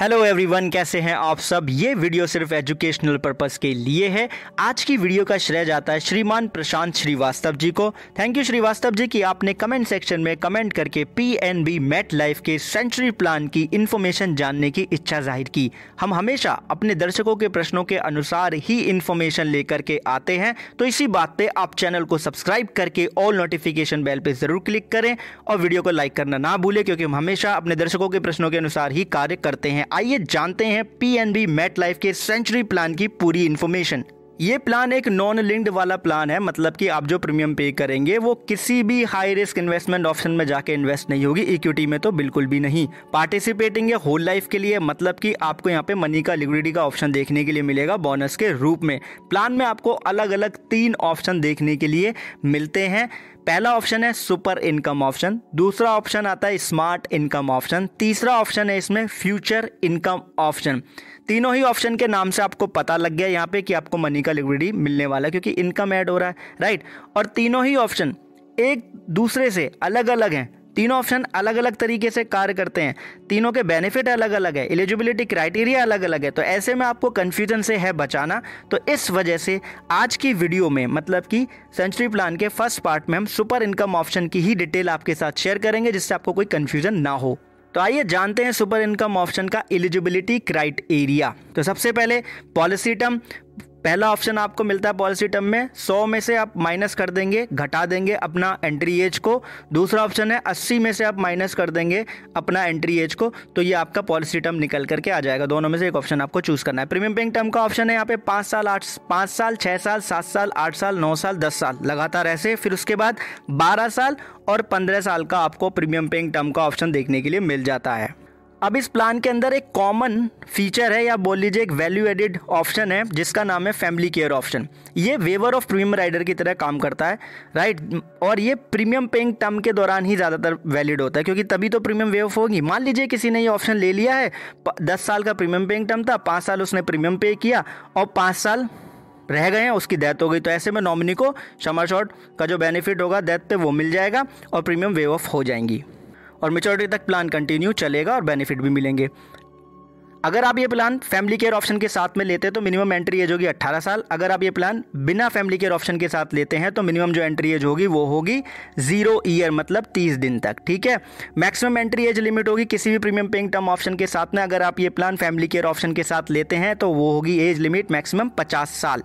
hello everyone कैसे हैं आप सब ये वीडियो सिर्फ एजुकेशनल पर्पस के लिए है आज की वीडियो का श्रेय जाता है श्रीमान प्रशांत श्रीवास्तव जी को थैंक यू श्रीवास्तव जी कि आपने कमेंट सेक्शन में कमेंट करके P N B MetLife के सेंचुरी प्लान की इन्फॉर्मेशन जानने की इच्छा जाहिर की हम हमेशा अपने दर्शकों के प्रश्नों के अनुसार ही इन्फॉर्मेशन लेकर के आते हैं तो इसी बात पर आप चैनल को सब्सक्राइब करके ऑल नोटिफिकेशन बेल पर ज़रूर क्लिक करें और वीडियो को लाइक करना ना भूलें क्योंकि हम हमेशा अपने दर्शकों के प्रश्नों के अनुसार ही कार्य करते हैं हैं आइए जानते हैं पीएनबी मेट लाइफ के सेंचुरी प्लान की पूरी इंफॉर्मेशन ये प्लान एक नॉन लिंक्ड वाला प्लान है मतलब कि आप जो प्रीमियम पे करेंगे वो किसी भी हाई रिस्क इन्वेस्टमेंट ऑप्शन में जाके इन्वेस्ट नहीं होगी इक्विटी में तो बिल्कुल भी नहीं पार्टिसिपेटिंग है होल लाइफ के लिए मतलब कि आपको यहाँ पे मनी का लिक्विडिटी का ऑप्शन देखने के लिए मिलेगा बोनस के रूप में प्लान में आपको अलग अलग तीन ऑप्शन देखने के लिए मिलते हैं पहला ऑप्शन है सुपर इनकम ऑप्शन दूसरा ऑप्शन आता है स्मार्ट इनकम ऑप्शन तीसरा ऑप्शन है इसमें फ्यूचर इनकम ऑप्शन तीनों ही ऑप्शन के नाम से आपको पता लग गया यहाँ पे कि आपको मनी का लिक्विडिटी मिलने वाला है क्योंकि इनकम ऐड हो रहा है राइट और तीनों ही ऑप्शन एक दूसरे से अलग अलग हैं तीनों ऑप्शन अलग अलग तरीके से कार्य करते हैं तीनों के बेनिफिट अलग अलग है एलिजिबिलिटी क्राइटेरिया अलग अलग है तो ऐसे में आपको कन्फ्यूजन से है बचाना तो इस वजह से आज की वीडियो में मतलब कि सेंचुरी प्लान के फर्स्ट पार्ट में हम सुपर इनकम ऑप्शन की ही डिटेल आपके साथ शेयर करेंगे जिससे आपको कोई कन्फ्यूजन ना हो तो आइए जानते हैं सुपर इनकम ऑप्शन का एलिजिबिलिटी क्राइट एरिया तो सबसे पहले पॉलिसी टर्म पहला ऑप्शन आपको मिलता है पॉलिसी टर्म में 100 में से आप माइनस कर देंगे घटा देंगे अपना एंट्री एज को दूसरा ऑप्शन है 80 में से आप माइनस कर देंगे अपना एंट्री एज को तो ये आपका पॉलिसी टर्म निकल करके आ जाएगा दोनों में से एक ऑप्शन आपको चूज़ करना है प्रीमियम पेइंग टर्म का ऑप्शन है यहाँ पे पाँच साल आठ पाँच साल छः साल सात साल आठ साल नौ साल दस साल लगातार ऐसे फिर उसके बाद बारह साल और पंद्रह साल का आपको प्रीमियम पेइंग टर्म का ऑप्शन देखने के लिए मिल जाता है अब इस प्लान के अंदर एक कॉमन फीचर है या बोल लीजिए एक वैल्यू एडिड ऑप्शन है जिसका नाम है फैमिली केयर ऑप्शन ये वेवर ऑफ प्रीमियम राइडर की तरह काम करता है राइट और ये प्रीमियम पेइंग टर्म के दौरान ही ज़्यादातर वैलिड होता है क्योंकि तभी तो प्रीमियम वेव होगी मान लीजिए किसी ने ये ऑप्शन ले लिया है दस साल का प्रीमियम पेइंग टर्म था पाँच साल उसने प्रीमियम पे किया और पाँच साल रह गए हैं उसकी डेथ हो गई तो ऐसे में नॉमिनी को क्षमा शॉर्ट का जो बेनिफिट होगा डेथ पे वो मिल जाएगा और प्रीमियम वेव ऑफ हो जाएंगी और मेचोरिटी तक प्लान कंटिन्यू चलेगा और बेनिफिट भी मिलेंगे अगर आप ये प्लान फैमिली केयर ऑप्शन के साथ में लेते हैं तो मिनिमम एंट्री एज होगी 18 साल अगर आप ये प्लान बिना फैमिली केयर ऑप्शन के साथ लेते हैं तो मिनिमम जो एंट्री एज होगी वो होगी जीरो ईयर मतलब 30 दिन तक ठीक है मैक्सिमम एंट्री एज लिमिट होगी किसी भी प्रीमियम पेइंग टर्म ऑप्शन के साथ में अगर आप ये प्लान फैमिली केयर ऑप्शन के साथ लेते हैं तो वो होगी एज लिमिट मैक्सिमम पचास साल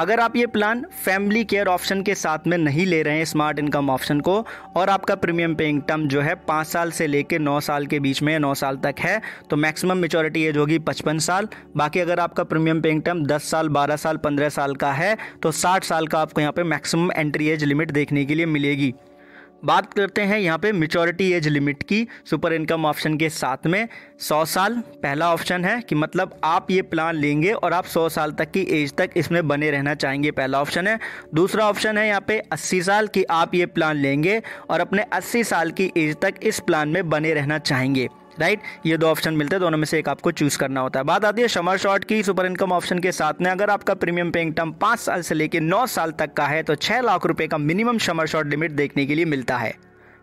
अगर आप ये प्लान फैमिली केयर ऑप्शन के साथ में नहीं ले रहे हैं स्मार्ट इनकम ऑप्शन को और आपका प्रीमियम पेइंग टर्म जो है पाँच साल से लेकर नौ साल के बीच में नौ साल तक है तो मैक्सिमम मेचोरिटी एज होगी पचपन साल बाकी अगर आपका प्रीमियम पेइंग टर्म दस साल बारह साल पंद्रह साल का है तो साठ साल का आपको यहाँ पर मैक्सिमम एंट्री एज लिमिट देखने के लिए मिलेगी बात करते हैं यहाँ पे मेचोरिटी एज लिमिट की सुपर इनकम ऑप्शन के साथ में 100 साल पहला ऑप्शन है कि मतलब आप ये प्लान लेंगे और आप 100 साल तक की एज तक इसमें बने रहना चाहेंगे पहला ऑप्शन है दूसरा ऑप्शन है यहाँ पे 80 साल कि आप ये प्लान लेंगे और अपने 80 साल की एज तक इस प्लान में बने रहना चाहेंगे राइट ये दो ऑप्शन मिलते हैं दोनों में से एक आपको चूज करना होता है बात आती है समर शॉर्ट की सुपर इनकम ऑप्शन के साथ में अगर आपका प्रीमियम पेइंग टर्म पाँच साल से लेकर नौ साल तक का है तो छह लाख रुपए का मिनिमम समर शॉर्ट लिमिट देखने के लिए मिलता है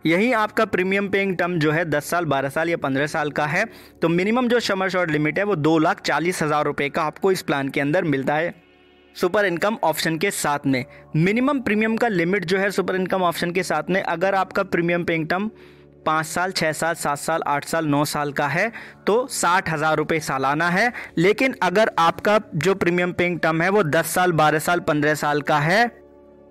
यही आपका प्रीमियम पेइंग टर्म जो है दस साल बारह साल या पंद्रह साल का है तो मिनिमम जो समर शॉर्ट लिमिट है वो दो लाख चालीस हज़ार रुपये का आपको इस प्लान के अंदर मिलता है सुपर इनकम ऑप्शन के साथ में मिनिमम प्रीमियम का लिमिट जो है सुपर इनकम ऑप्शन के साथ में अगर आपका प्रीमियम पेइंग टर्म पाँच साल छः साल सात साल आठ साल नौ साल का है तो साठ हज़ार रुपये सालाना है लेकिन अगर आपका जो प्रीमियम पेइंग टर्म है वो दस साल बारह साल पंद्रह साल का है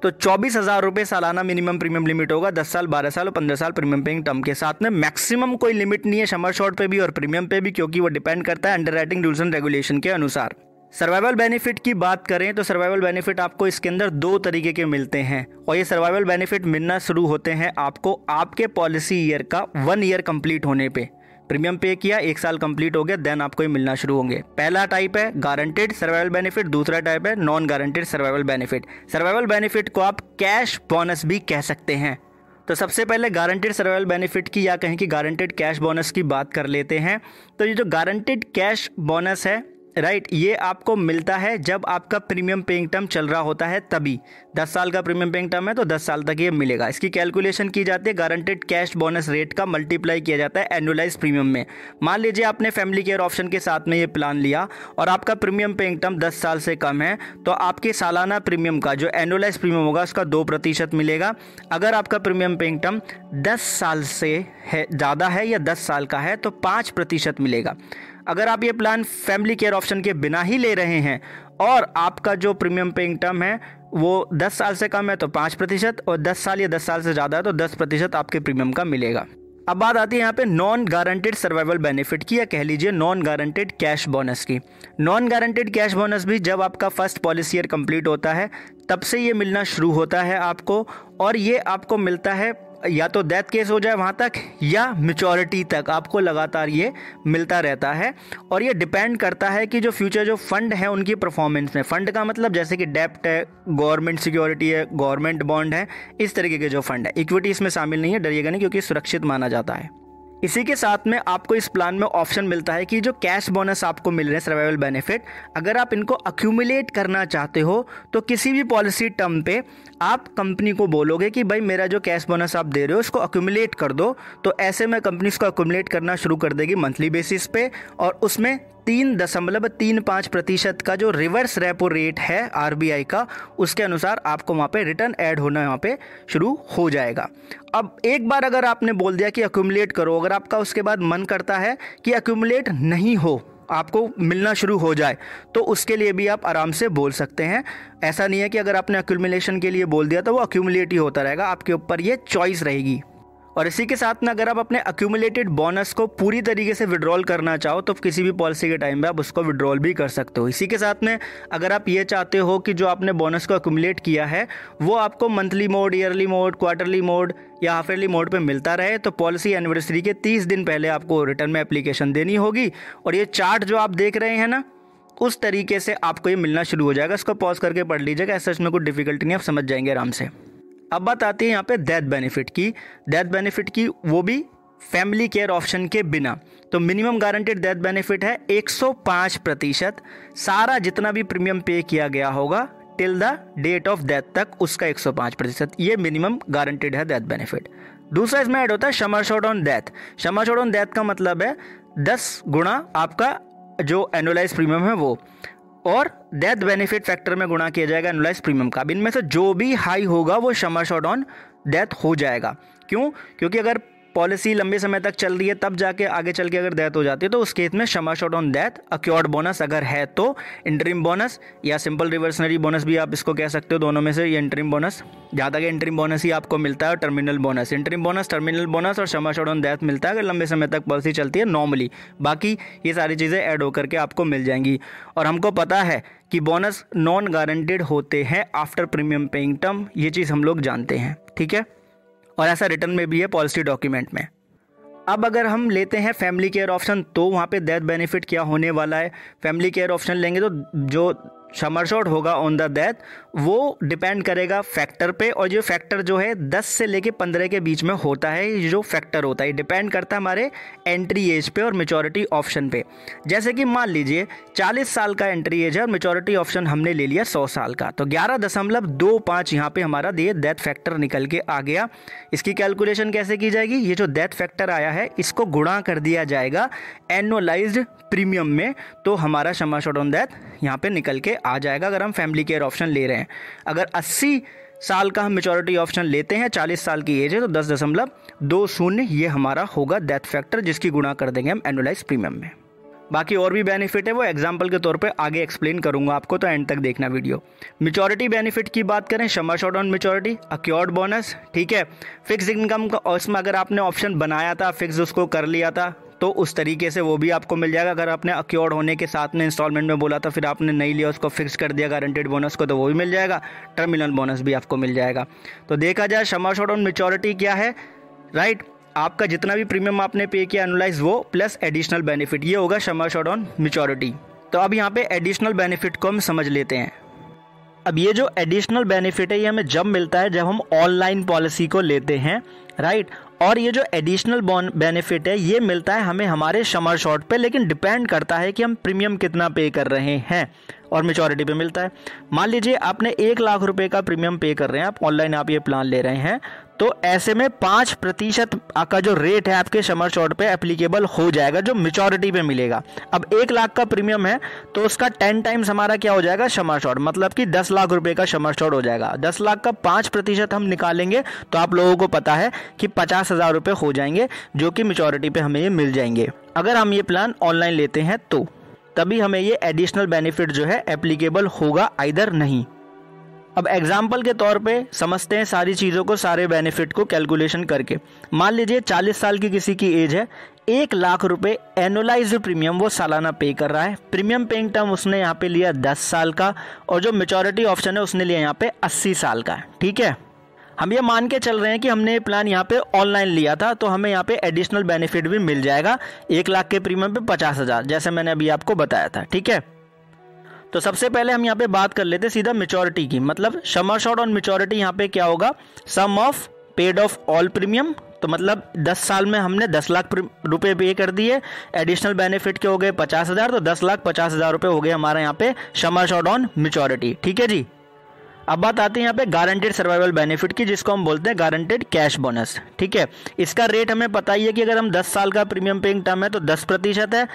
तो चौबीस हज़ार रुपये सालाना मिनिमम प्रीमियम लिमिट होगा दस साल बारह साल और पंद्रह साल प्रीमियम पेइंग टर्म के साथ में मैक्सिमम कोई लिमिट नहीं है समर शॉर्ट पे भी और प्रीमियम पे भी क्योंकि वो डिपेंड करता है underwriting rules and regulation के अनुसार सर्वाइवल बेनिफिट की बात करें तो सर्वाइवल बेनिफिट आपको इसके अंदर दो तरीके के मिलते हैं और ये सर्वाइवल बेनिफिट मिलना शुरू होते हैं आपको आपके पॉलिसी ईयर का वन ईयर कंप्लीट होने पे प्रीमियम पे किया एक साल कंप्लीट हो गया देन आपको ये मिलना शुरू होंगे पहला टाइप है गारंटेड सर्वाइवल बेनिफिट दूसरा टाइप है non guaranteed survival benefit survival benefit को आप कैश बोनस भी कह सकते हैं तो सबसे पहले गारंटेड सर्वाइवल बेनिफिट की या कहें कि गारंटेड कैश बोनस की बात कर लेते हैं तो ये जो गारंटेड कैश बोनस है राइट ये आपको मिलता है जब आपका प्रीमियम पेइंग टर्म चल रहा होता है तभी 10 साल का प्रीमियम पेइंग टर्म है तो 10 साल तक ये मिलेगा इसकी कैलकुलेशन की जाती है गारंटेड कैश बोनस रेट का मल्टीप्लाई किया जाता है एनुअलाइज प्रीमियम में मान लीजिए आपने फैमिली केयर ऑप्शन के साथ में ये प्लान लिया और आपका प्रीमियम पेइंग टर्म दस साल से कम है तो आपके सालाना प्रीमियम का जो एनुअलाइज प्रीमियम होगा उसका दो प्रतिशत मिलेगा अगर आपका प्रीमियम पेइंग टर्म दस साल से है ज़्यादा है या दस साल का है तो पाँच प्रतिशत मिलेगा अगर आप ये प्लान फैमिली केयर ऑप्शन के बिना ही ले रहे हैं और आपका जो प्रीमियम पेइंग टर्म है वो 10 साल से कम है तो 5 प्रतिशत और 10 साल या 10 साल से ज़्यादा है तो 10 प्रतिशत आपके प्रीमियम का मिलेगा अब बात आती है यहाँ पे नॉन गारंटेड सर्वाइवल बेनिफिट की या कह लीजिए नॉन गारंटेड कैश बोनस की नॉन गारंटेड कैश बोनस भी जब आपका फर्स्ट पॉलिसी ईयर कंप्लीट होता है तब से ये मिलना शुरू होता है आपको और ये आपको मिलता है या तो डेथ केस हो जाए वहाँ तक या मेचोरिटी तक आपको लगातार ये मिलता रहता है और ये डिपेंड करता है कि जो फ्यूचर जो फंड है उनकी परफॉर्मेंस में फंड का मतलब जैसे कि डेप्ट है गवर्नमेंट सिक्योरिटी है गवर्नमेंट बॉन्ड है इस तरीके के जो फंड है इक्विटी इसमें शामिल नहीं है डरिएगा नहीं क्योंकि सुरक्षित माना जाता है इसी के साथ में आपको इस प्लान में ऑप्शन मिलता है कि जो कैश बोनस आपको मिल रहे हैं सर्वाइवल बेनिफिट अगर आप इनको अक्यूमुलेट करना चाहते हो तो किसी भी पॉलिसी टर्म पे आप कंपनी को बोलोगे कि भाई मेरा जो कैश बोनस आप दे रहे हो उसको अक्यूमुलेट कर दो तो ऐसे में कंपनी इसको अक्यूमुलेट करना शुरू कर देगी मंथली बेसिस पे और उसमें तीन दशमलव तीन पाँच प्रतिशत का जो रिवर्स रेपो रेट है आर का उसके अनुसार आपको वहाँ पे रिटर्न ऐड होना वहाँ पे शुरू हो जाएगा अब एक बार अगर आपने बोल दिया कि अक्यूमलेट करो अगर आपका उसके बाद मन करता है कि अक्यूमलेट नहीं हो आपको मिलना शुरू हो जाए तो उसके लिए भी आप आराम से बोल सकते हैं ऐसा नहीं है कि अगर आपने अक्यूमलेशन के लिए बोल दिया तो वो अक्यूमलेट ही होता रहेगा आपके ऊपर ये चॉइस रहेगी और इसी के साथ में अगर आप अपने अक्यूमुलेटेड बोनस को पूरी तरीके से विड्रॉल करना चाहो तो किसी भी पॉलिसी के टाइम में आप उसको विड्रॉल भी कर सकते हो इसी के साथ में अगर आप ये चाहते हो कि जो आपने बोनस को अक्यूमुलेट किया है वो आपको monthly mode yearly mode quarterly mode या हाफ ईयरली मोड पर मिलता रहे तो पॉलिसी एनिवर्सरी के तीस दिन पहले आपको रिटर्न में अप्लीकेशन देनी होगी और ये चार्ट जो आप देख रहे हैं ना उस तरीके से आपको ये मिलना शुरू हो जाएगा इसको पॉज करके पढ़ लीजिएगा ऐसा इसमें कुछ डिफिकल्टी नहीं आप समझ जाएंगे आराम से अब बात आती है यहाँ पे डेथ बेनिफिट की डेथ बेनिफिट की वो भी फैमिली केयर ऑप्शन के बिना तो मिनिमम गारंटेड डेथ बेनिफिट है 105 प्रतिशत सारा जितना भी प्रीमियम पे किया गया होगा till the date of death तक उसका 105 प्रतिशत ये मिनिमम गारंटेड है डेथ बेनिफिट दूसरा इसमें ऐड होता है sum assured on death sum assured on death का मतलब है दस गुणा आपका जो एनुअलाइज प्रीमियम है वो और डेथ बेनिफिट फैक्टर में गुणा किया जाएगा एनुलाइज प्रीमियम का इनमें से जो भी हाई होगा वो समर शॉट ऑन डेथ हो जाएगा क्यों क्योंकि अगर पॉलिसी लंबे समय तक चल रही है तब जाके आगे चल के अगर डेथ हो जाती है तो उस केस में sum assured on death accrued bonus अगर है तो इंटरिम बोनस या सिंपल रिवर्सनरी बोनस भी आप इसको कह सकते हो दोनों में से ये इंटरिम बोनस ज़्यादा के इंटरिम बोनस ही आपको मिलता है और terminal bonus interim bonus terminal bonus और क्षमा शॉट ऑन डेथ मिलता है अगर लंबे समय तक पॉलिसी चलती है नॉर्मली बाकी ये सारी चीज़ें ऐड होकर के आपको मिल जाएंगी और हमको पता है कि बोनस नॉन गारंटेड होते हैं आफ्टर प्रीमियम पेइंग टर्म ये चीज़ हम लोग जानते हैं ठीक है और ऐसा रिटर्न में भी है पॉलिसी डॉक्यूमेंट में अब अगर हम लेते हैं फैमिली केयर ऑप्शन तो वहाँ पे डेथ बेनिफिट क्या होने वाला है फैमिली केयर ऑप्शन लेंगे तो जो समर शॉट होगा ऑन द डेथ वो डिपेंड करेगा फैक्टर पे और जो फैक्टर जो है 10 से लेके 15 के बीच में होता है ये जो फैक्टर होता है डिपेंड करता है हमारे एंट्री एज पे और मेचोरिटी ऑप्शन पे जैसे कि मान लीजिए 40 साल का एंट्री एज है और मेचोरिटी ऑप्शन हमने ले लिया सौ साल का तो ग्यारह दशमलव दो पाँच यहाँ पर हमारा ये डेथ फैक्टर निकल के आ गया इसकी कैलकुलेशन कैसे की जाएगी ये जो डेथ फैक्टर आया है इसको गुणा कर दिया जाएगा एनुअलाइज प्रीमियम में तो हमारा क्षमा शॉट ऑन डेथ यहाँ पे निकल के आ जाएगा अगर हम फैमिली केयर ऑप्शन ले रहे हैं अगर अस्सी साल का हम मेचोरिटी ऑप्शन लेते हैं चालीस साल की एज है तो दस दशमलव दो शून्य ये हमारा होगा डेथ फैक्टर जिसकी गुणा कर देंगे हम एनुलाइज प्रीमियम में बाकी और भी बेनिफिट है वो एग्जाम्पल के तौर पे आगे एक्सप्लेन करूंगा आपको तो एंड तक देखना वीडियो मेचोरिटी बेनिफिट की बात करें sum assured on maturity accrued bonus ठीक है फिक्स इनकम का उसमें अगर आपने ऑप्शन बनाया था फिक्स उसको कर लिया था तो उस तरीके से वो भी आपको मिल जाएगा अगर आपने अक्योर्ड होने के साथ में इंस्टॉलमेंट में बोला था तो फिर आपने नहीं लिया उसको फिक्स कर दिया गारंटेड बोनस को तो वो भी मिल जाएगा टर्मिनल बोनस भी आपको मिल जाएगा तो देखा जाए क्षमा शॉर्ट ऑन मेचोरिटी क्या है राइट आपका जितना भी प्रीमियम आपने पे किया एनोलाइज वो प्लस एडिशनल बेनिफिट ये होगा क्षमा शॉर्ट ऑन मेचोरिटी तो अब यहाँ पे एडिशनल बेनिफिट को हम समझ लेते हैं अब ये जो एडिशनल बेनिफिट है ये हमें जब मिलता है जब हम ऑनलाइन पॉलिसी को लेते हैं राइट और ये जो एडिशनल बॉन बेनिफिट है ये मिलता है हमें हमारे समर शॉर्ट पे लेकिन डिपेंड करता है कि हम प्रीमियम कितना पे कर रहे हैं और मेचोरिटी पे मिलता है मान लीजिए आपने एक लाख रुपए का प्रीमियम पे कर रहे हैं आप ऑनलाइन आप ये प्लान ले रहे हैं तो ऐसे में पांच प्रतिशत का जो रेट है आपके समर शॉर्ट पे एप्लीकेबल हो जाएगा जो मेचोरिटी पे मिलेगा अब एक लाख का प्रीमियम है तो उसका टेन टाइम्स हमारा क्या हो जाएगा समर शॉर्ट मतलब कि दस लाख रुपए का समर शॉर्ट हो जाएगा दस लाख का पांच प्रतिशत हम निकालेंगे तो आप लोगों को पता है कि पचास हज़ार रुपए हो जाएंगे जो कि मेचोरिटी पे हमें ये मिल जाएंगे अगर हम ये प्लान ऑनलाइन लेते हैं तो तभी हमें ये एडिशनल बेनिफिट जो है एप्लीकेबल होगा आइधर नहीं अब एग्जाम्पल के तौर पे समझते हैं सारी चीज़ों को सारे बेनिफिट को कैलकुलेशन करके मान लीजिए 40 साल की किसी की एज है एक लाख रुपए एनोलाइज प्रीमियम वो सालाना पे कर रहा है प्रीमियम पेइंग टर्म उसने यहाँ पे लिया 10 साल का और जो मेचोरिटी ऑप्शन है उसने लिया यहाँ पे 80 साल का ठीक है हम ये मान के चल रहे हैं कि हमने ये प्लान यहाँ पे ऑनलाइन लिया था तो हमें यहाँ पे एडिशनल बेनिफिट भी मिल जाएगा एक लाख के प्रीमियम पे पचास हज़ार जैसे मैंने अभी आपको बताया था ठीक है तो सबसे पहले हम यहाँ पे बात कर लेते सीधा मेचोरिटी की मतलब समर शॉर्ट ऑन मेचोरिटी यहाँ पे क्या होगा sum of paid of all premium तो मतलब 10 साल में हमने 10 लाख रुपए पे कर दिए एडिशनल बेनिफिट के हो गए पचास हज़ार तो 10 लाख पचास हज़ार रुपए हो गए हमारे यहाँ पे समर शॉर्ट ऑन मेचोरिटी ठीक है जी अब बात आती है यहाँ पे गारंटेड सर्वाइवल बेनिफिट की जिसको हम बोलते हैं गारंटेड कैश बोनस ठीक है इसका रेट हमें पता ही है कि अगर हम 10 साल का प्रीमियम पेइंग टर्म है तो 10 प्रतिशत है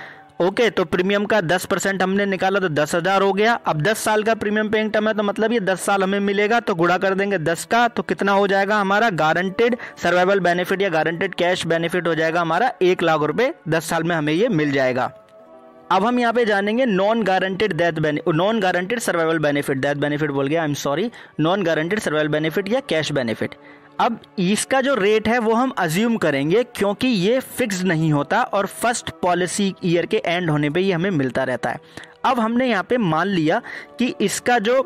ओके तो प्रीमियम का 10 परसेंट हमने निकाला तो दस हजार हो गया अब 10 साल का प्रीमियम पेइंग टर्म है तो मतलब ये 10 साल हमें मिलेगा तो गुड़ा कर देंगे 10 का तो कितना हो जाएगा हमारा गारंटेड सर्वाइवल बेनिफिट या गारंटेड कैश बेनिफिट हो जाएगा हमारा एक लाख रुपए दस साल में हमें ये मिल जाएगा अब हम यहाँ पे जानेंगे non guaranteed death non guaranteed survival benefit death benefit बोल गया I am sorry non guaranteed survival benefit या कैश बेनिफिट अब इसका जो रेट है वो हम अज्यूम करेंगे क्योंकि ये फिक्स नहीं होता और फर्स्ट पॉलिसी ईयर के एंड होने पे ये हमें मिलता रहता है अब हमने यहाँ पे मान लिया कि इसका जो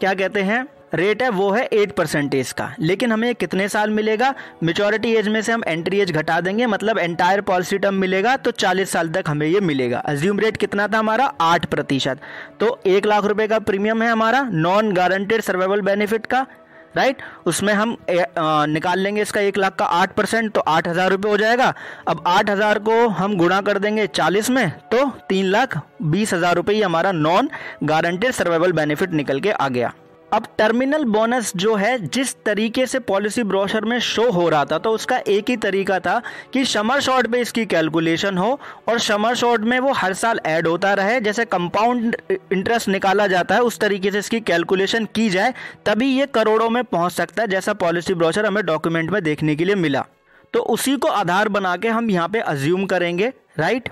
क्या कहते हैं रेट है वो है एट परसेंटेज का लेकिन हमें कितने साल मिलेगा मेचोरिटी एज में से हम एंट्री एज घटा देंगे मतलब एंटायर पॉलिसी टर्म मिलेगा तो चालीस साल तक हमें ये मिलेगा अज्यूम रेट कितना था हमारा आठ प्रतिशत तो एक लाख रुपए का प्रीमियम है हमारा नॉन गारंटेड सर्वाइवल बेनिफिट का राइट उसमें हम निकाल लेंगे इसका एक लाख का आठ परसेंट तो आठ हज़ार रुपये हो जाएगा अब आठ हज़ार को हम गुणा कर देंगे चालीस में तो तीन लाख बीस हज़ार रुपये हमारा नॉन गारंटेड सर्वाइवल बेनिफिट निकल के आ गया अब टर्मिनल बोनस जो है जिस तरीके से पॉलिसी ब्रोशर में शो हो रहा था तो उसका एक ही तरीका था कि समर शॉर्ट पे इसकी कैलकुलेशन हो और समर शॉर्ट में वो हर साल ऐड होता रहे जैसे कंपाउंड इंटरेस्ट निकाला जाता है उस तरीके से इसकी कैलकुलेशन की जाए तभी ये करोड़ों में पहुंच सकता है जैसा पॉलिसी ब्रोशर हमें डॉक्यूमेंट में देखने के लिए मिला तो उसी को आधार बना के हम यहाँ पे अज्यूम करेंगे राइट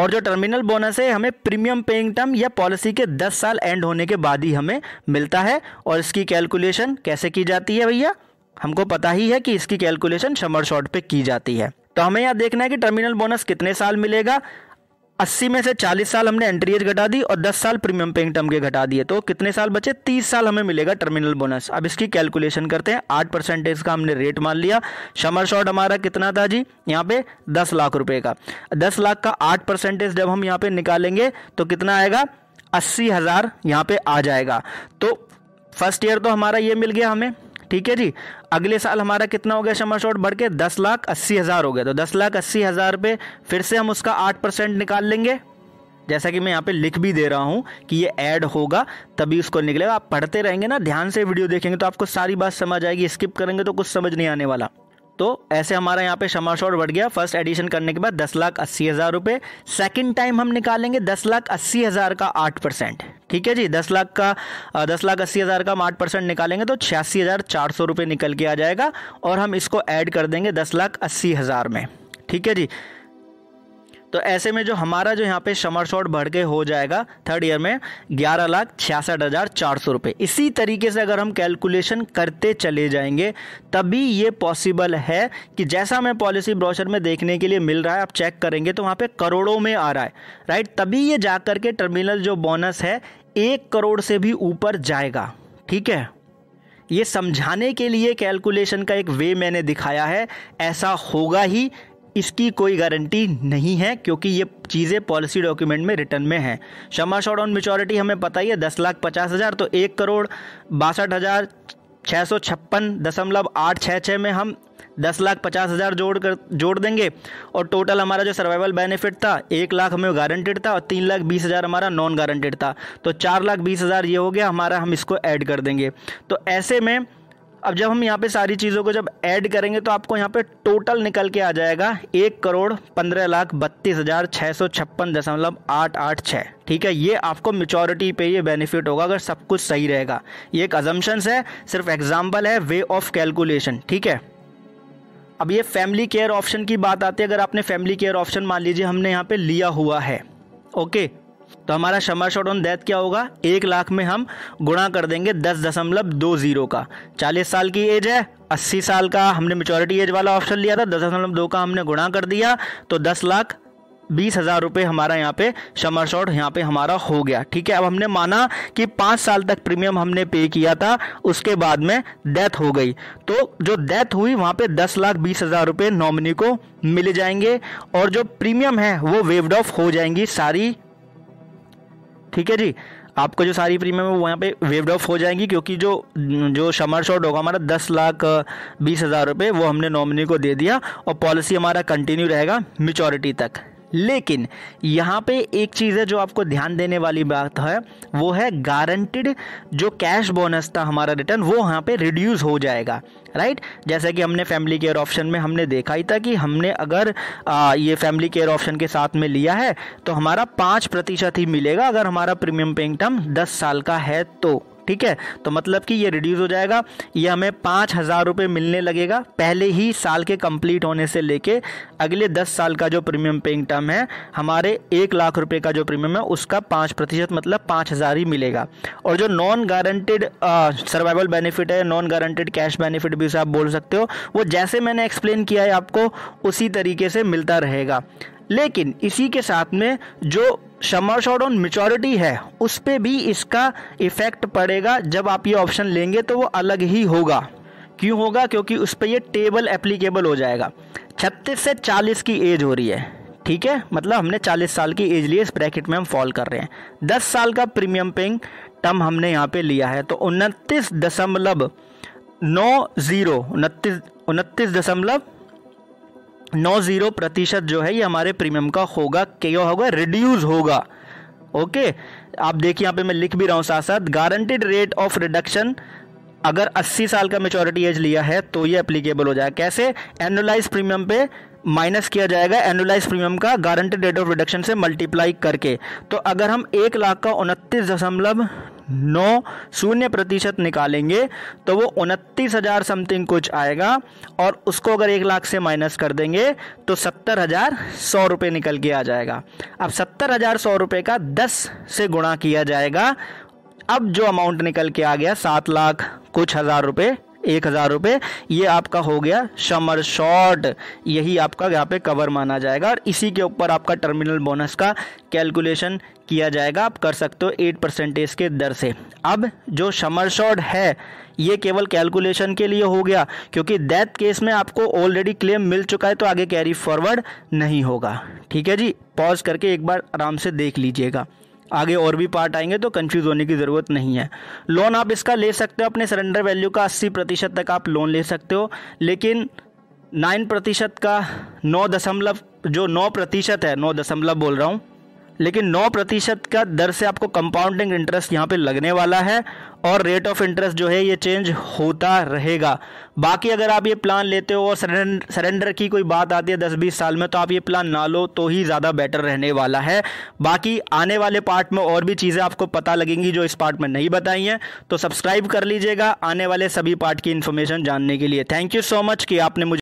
और जो टर्मिनल बोनस है हमें प्रीमियम पेइंग टर्म या पॉलिसी के 10 साल एंड होने के बाद ही हमें मिलता है और इसकी कैलकुलेशन कैसे की जाती है भैया हमको पता ही है कि इसकी कैलकुलेशन समर शॉर्ट पे की जाती है तो हमें यहाँ देखना है कि टर्मिनल बोनस कितने साल मिलेगा अस्सी में से चालीस साल हमने एंट्री एज घटा दी और दस साल प्रीमियम पेइंग टर्म के घटा दिए तो कितने साल बचे तीस साल हमें मिलेगा टर्मिनल बोनस अब इसकी कैलकुलेशन करते हैं आठ परसेंटेज का हमने रेट मान लिया समर शॉट हमारा कितना था जी यहाँ पे दस लाख रुपए का दस लाख का आठ परसेंटेज जब हम यहाँ पे निकालेंगे तो कितना आएगा अस्सी हज़ार यहाँ पे आ जाएगा तो फर्स्ट ईयर तो हमारा ये मिल गया हमें ठीक है जी अगले साल हमारा कितना हो गया क्षमा शॉर्ट बढ़ के दस लाख अस्सी हज़ार हो गया तो दस लाख अस्सी हज़ार पे फिर से हम उसका आठ परसेंट निकाल लेंगे जैसा कि मैं यहाँ पे लिख भी दे रहा हूँ कि ये ऐड होगा तभी उसको निकलेगा आप पढ़ते रहेंगे ना ध्यान से वीडियो देखेंगे तो आपको सारी बात समझ आएगी स्किप करेंगे तो कुछ समझ नहीं आने वाला तो ऐसे हमारा यहाँ पे क्षमा शोर बढ़ गया फर्स्ट एडिशन करने के बाद दस लाख अस्सी हज़ार रुपये सेकेंड टाइम हम निकालेंगे दस लाख अस्सी हज़ार का आठ परसेंट ठीक है जी दस लाख का दस लाख अस्सी हज़ार का हम आठ परसेंट निकालेंगे तो छियासी हज़ार चार सौ रुपये निकल के आ जाएगा और हम इसको ऐड कर देंगे दस लाख अस्सी हज़ार में ठीक है जी तो ऐसे में जो हमारा जो यहाँ पे समर शॉट बढ़ के हो जाएगा थर्ड ईयर में ग्यारह लाख छियासठ हज़ार चार सौ रुपये इसी तरीके से अगर हम कैलकुलेशन करते चले जाएंगे तभी ये पॉसिबल है कि जैसा मैं पॉलिसी ब्रोशर में देखने के लिए मिल रहा है आप चेक करेंगे तो वहाँ पे करोड़ों में आ रहा है राइट तभी ये जा के टर्मिनल जो बोनस है एक करोड़ से भी ऊपर जाएगा ठीक है ये समझाने के लिए कैलकुलेशन का एक वे मैंने दिखाया है ऐसा होगा ही इसकी कोई गारंटी नहीं है क्योंकि ये चीज़ें पॉलिसी डॉक्यूमेंट में रिटर्न में हैं क्षमा शॉर्ट ऑन मेचोरिटी हमें पता ही है दस लाख पचास हज़ार तो एक करोड़ बासठ हज़ार छः सौ छप्पन दशमलव आठ छः छः में हम दस लाख पचास हज़ार जोड़ कर जोड़ देंगे और टोटल हमारा जो सर्वाइवल बेनिफिट था एक लाख हमें गारंटेड था और तीन लाख बीस हज़ार हमारा नॉन गारंटेड था तो चार लाख बीस हज़ार ये हो गया हमारा हम इसको ऐड कर देंगे तो ऐसे में अब जब हम यहाँ पे सारी चीज़ों को जब ऐड करेंगे तो आपको यहाँ पे टोटल निकल के आ जाएगा एक करोड़ पंद्रह लाख बत्तीस हज़ार छः सौ छप्पन दशमलव आठ आठ छः ठीक है ये आपको मेचोरिटी पे ये बेनिफिट होगा अगर सब कुछ सही रहेगा ये एक अजम्पन्स है सिर्फ एग्जाम्पल है वे ऑफ कैलकुलेशन ठीक है अब ये फैमिली केयर ऑप्शन की बात आती है अगर आपने फैमिली केयर ऑप्शन मान लीजिए हमने यहाँ पे लिया हुआ है ओके तो हमारा शमा शॉट ऑन डेथ क्या होगा एक लाख में हम गुणा कर देंगे दस दशमलव दो जीरो का चालीस साल की एज है अस्सी साल का हमने मेचोरिटी एज वाला ऑप्शन लिया था दस दशमलव दो का हमने गुणा कर दिया तो दस लाख बीस हज़ार रुपये हमारा यहाँ पे समर शॉट यहाँ पे हमारा हो गया ठीक है अब हमने माना कि पाँच साल तक प्रीमियम हमने पे किया था उसके बाद में डेथ हो गई तो जो डेथ हुई वहाँ पे दस लाख बीस हज़ार रुपये नॉमिनी को मिल जाएंगे और जो प्रीमियम है वो वेवड ऑफ हो जाएंगी सारी ठीक है जी आपको जो सारी प्रीमियम है वो यहाँ पे वेवड ऑफ हो जाएंगी क्योंकि जो जो समर शॉट होगा हमारा दस लाख बीस हज़ार रुपये वो हमने नॉमिनी को दे दिया और पॉलिसी हमारा कंटिन्यू रहेगा मिचोरिटी तक लेकिन यहाँ पे एक चीज़ है जो आपको ध्यान देने वाली बात है वो है गारंटिड जो कैश बोनस था हमारा रिटर्न वो यहाँ पे रिड्यूस हो जाएगा राइट जैसा कि हमने फैमिली केयर ऑप्शन में हमने देखा ही था कि हमने अगर आ, ये फैमिली केयर ऑप्शन के साथ में लिया है तो हमारा पाँच प्रतिशत ही मिलेगा अगर हमारा प्रीमियम पेंगटम दस साल का है तो ठीक है तो मतलब कि ये रिड्यूस हो जाएगा ये हमें पाँच हज़ार रुपये मिलने लगेगा पहले ही साल के कंप्लीट होने से लेके अगले दस साल का जो प्रीमियम पेइंग टर्म है हमारे एक लाख रुपये का जो प्रीमियम है उसका पाँच प्रतिशत मतलब पाँच हज़ार ही मिलेगा और जो नॉन गारंटेड सर्वाइवल बेनिफिट है नॉन गारंटेड कैश बेनिफिट भी उसे आप बोल सकते हो वो जैसे मैंने एक्सप्लेन किया है आपको उसी तरीके से मिलता रहेगा लेकिन इसी के साथ में जो समर ऑन मेचोरिटी है उस पर भी इसका इफेक्ट पड़ेगा जब आप ये ऑप्शन लेंगे तो वो अलग ही होगा क्यों होगा क्योंकि उस पर ये टेबल एप्लीकेबल हो जाएगा छत्तीस से चालीस की एज हो रही है ठीक है मतलब हमने 40 साल की एज लिए इस ब्रैकेट में हम फॉल कर रहे हैं 10 साल का प्रीमियम पेइंग टर्म हमने यहाँ पे लिया है तो उनतीस दशमलव नौ ज़ीरो उनतीस उनतीस दशमलव नौ जीरो प्रतिशत जो है ये हमारे प्रीमियम का होगा क्यों होगा रिड्यूज होगा ओके आप देखिए यहाँ पे मैं लिख भी रहा हूँ साथ साथ गारंटेड रेट ऑफ रिडक्शन अगर 80 साल का मेचोरिटी एज लिया है तो ये अप्लीकेबल हो जाएगा कैसे एनुलाइज प्रीमियम पे माइनस किया जाएगा एनुलाइज प्रीमियम का गारंटेड रेट ऑफ रिडक्शन से मल्टीप्लाई करके तो अगर हम एक लाख का उनतीस दशमलव नौ शून्य प्रतिशत निकालेंगे तो वो उनतीस हज़ार समथिंग कुछ आएगा और उसको अगर एक लाख से माइनस कर देंगे तो सत्तर हज़ार सौ रुपये निकल के आ जाएगा अब सत्तर हज़ार सौ रुपये का दस से गुणा किया जाएगा अब जो अमाउंट निकल के आ गया सात लाख कुछ हज़ार रुपये एक हज़ार रुपये ये आपका हो गया समर शॉर्ट यही आपका यहाँ पे कवर माना जाएगा और इसी के ऊपर आपका टर्मिनल बोनस का कैलकुलेशन किया जाएगा आप कर सकते हो एट परसेंटेज के दर से अब जो समर शॉर्ट है ये केवल कैलकुलेशन के लिए हो गया क्योंकि डेथ केस में आपको ऑलरेडी क्लेम मिल चुका है तो आगे कैरी फॉरवर्ड नहीं होगा ठीक है जी पॉज करके एक बार आराम से देख लीजिएगा आगे और भी पार्ट आएंगे तो कंफ्यूज होने की ज़रूरत नहीं है लोन आप इसका ले सकते हो अपने सरेंडर वैल्यू का अस्सी प्रतिशत तक आप लोन ले सकते हो लेकिन नाइन प्रतिशत का नौ दशमलव जो नौ प्रतिशत है नौ दशमलव बोल रहा हूँ लेकिन नौ प्रतिशत का दर से आपको कंपाउंडिंग इंटरेस्ट यहाँ पे लगने वाला है और रेट ऑफ इंटरेस्ट जो है ये चेंज होता रहेगा बाकी अगर आप ये प्लान लेते हो और सरेंडर की कोई बात आती है दस बीस साल में तो आप ये प्लान ना लो तो ही ज़्यादा बेटर रहने वाला है बाकी आने वाले पार्ट में और भी चीज़ें आपको पता लगेंगी जो इस पार्ट में नहीं बताई हैं तो सब्सक्राइब कर लीजिएगा आने वाले सभी पार्ट की इन्फॉर्मेशन जानने के लिए थैंक यू सो मच कि आपने मुझे